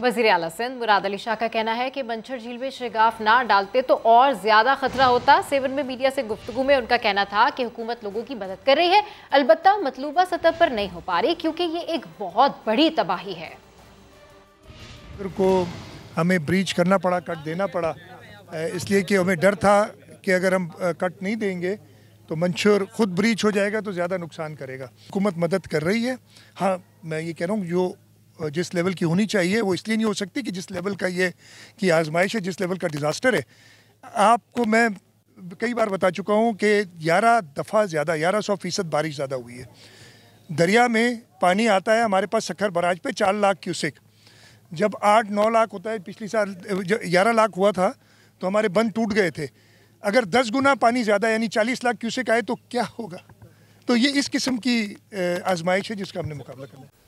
वजीर अला सिंध मुराद अली शाह का कहना है कि मंचर झील में शगाफ ना डालते तो और ज़्यादा खतरा होता सेवन में मीडिया से गुफ्तु में उनका कहना था कि हुकूमत लोगों की मदद कर रही है अलबत् मतलूबा सतह पर नहीं हो पा रही क्योंकि ये एक बहुत बड़ी तबाही है को हमें ब्रीच करना पड़ा कट देना पड़ा इसलिए कि हमें डर था कि अगर हम कट नहीं देंगे तो मंशूर खुद ब्रीच हो जाएगा तो ज़्यादा नुकसान करेगा हुकूमत मदद कर रही है हाँ मैं ये कह रहा हूँ जो जिस लेवल की होनी चाहिए वो इसलिए नहीं हो सकती कि जिस लेवल का ये की आजमाइश है जिस लेवल का डिज़ास्टर है आपको मैं कई बार बता चुका हूँ कि ग्यारह दफ़ा ज़्यादा ग्यारह सौ फीसद बारिश ज़्यादा हुई है दरिया में पानी आता है हमारे पास सखर बराज पे चार लाख क्यूसिक जब आठ नौ लाख होता है पिछली साल ग्यारह लाख हुआ था तो हमारे बंद टूट गए थे अगर दस गुना पानी ज़्यादा यानी चालीस लाख क्यूसेक आए तो क्या होगा तो ये इस किस्म की आजमाइश है जिसका हमने मुकाबला करना है